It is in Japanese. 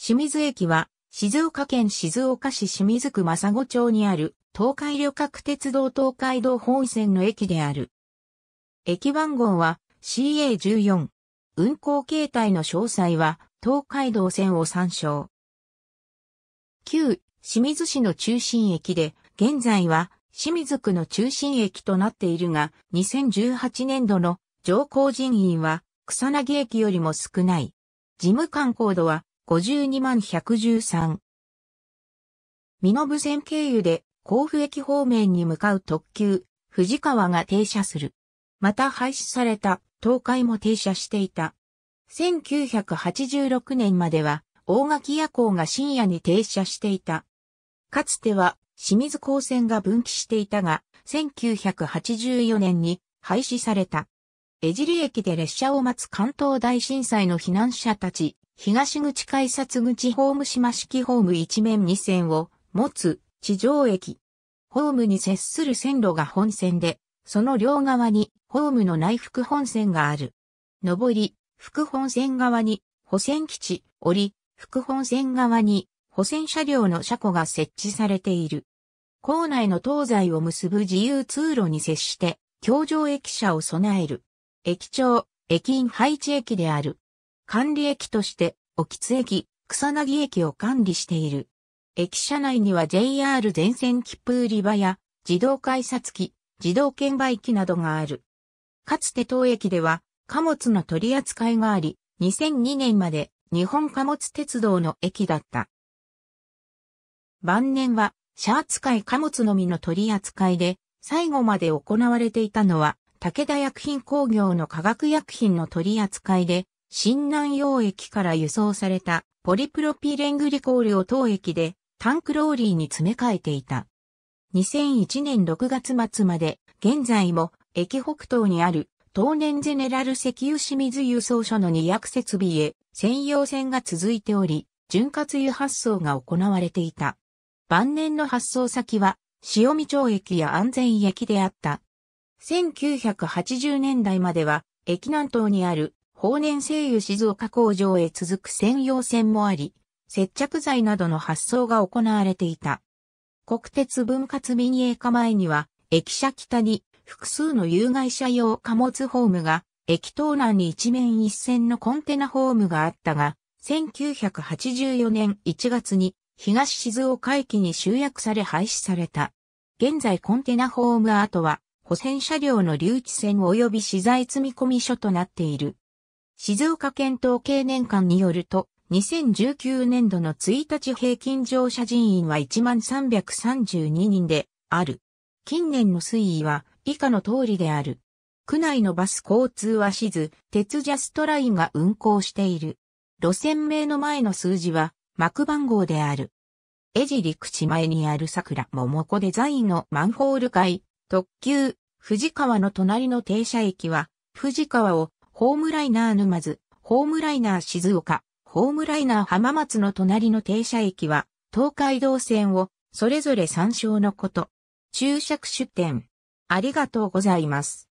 清水駅は、静岡県静岡市清水区正子町にある、東海旅客鉄道東海道本線の駅である。駅番号は CA14。運行形態の詳細は、東海道線を参照。旧、清水市の中心駅で、現在は、清水区の中心駅となっているが、2018年度の上降人員は、草薙駅よりも少ない。事務官高度は52万113。身延線経由で甲府駅方面に向かう特急、藤川が停車する。また廃止された東海も停車していた。1986年までは大垣夜行が深夜に停車していた。かつては清水高専が分岐していたが、1984年に廃止された。江尻駅で列車を待つ関東大震災の避難者たち東口改札口ホーム島式ホーム一面二線を持つ地上駅。ホームに接する線路が本線で、その両側にホームの内副本線がある。上り、副本線側に保線基地、降り、副本線側に保線車両の車庫が設置されている。構内の東西を結ぶ自由通路に接して、橋上駅舎を備える。駅長、駅員配置駅である。管理駅として、沖津駅、草薙駅を管理している。駅舎内には JR 全線切符売り場や、自動改札機、自動券売機などがある。かつて当駅では、貨物の取り扱いがあり、2002年まで日本貨物鉄道の駅だった。晩年は、車扱い貨物のみの取り扱いで、最後まで行われていたのは、武田薬品工業の化学薬品の取り扱いで、新南洋駅から輸送されたポリプロピレングリコールを当駅でタンクローリーに詰め替えていた。2001年6月末まで現在も駅北東にある東年ゼネラル石油清水輸送所の2役設備へ専用線が続いており、潤滑油発送が行われていた。晩年の発送先は塩見町駅や安全駅であった。1980年代までは駅南東にある法年製油静岡工場へ続く専用線もあり、接着剤などの発送が行われていた。国鉄分割民営化前には、駅舎北に複数の有害者用貨物ホームが、駅東南に一面一線のコンテナホームがあったが、1984年1月に東静岡駅に集約され廃止された。現在コンテナホーム跡は、保線車両の留置線及び資材積み込み所となっている。静岡県統計年間によると、2019年度の1日平均乗車人員は1332人である。近年の推移は以下の通りである。区内のバス交通はしず、鉄ジャストラインが運行している。路線名の前の数字は、幕番号である。江尻口前にある桜桃子デザインのマンホール街、特急、藤川の隣の停車駅は、藤川をホームライナー沼津、ホームライナー静岡、ホームライナー浜松の隣の停車駅は、東海道線をそれぞれ参照のこと。注釈出店。ありがとうございます。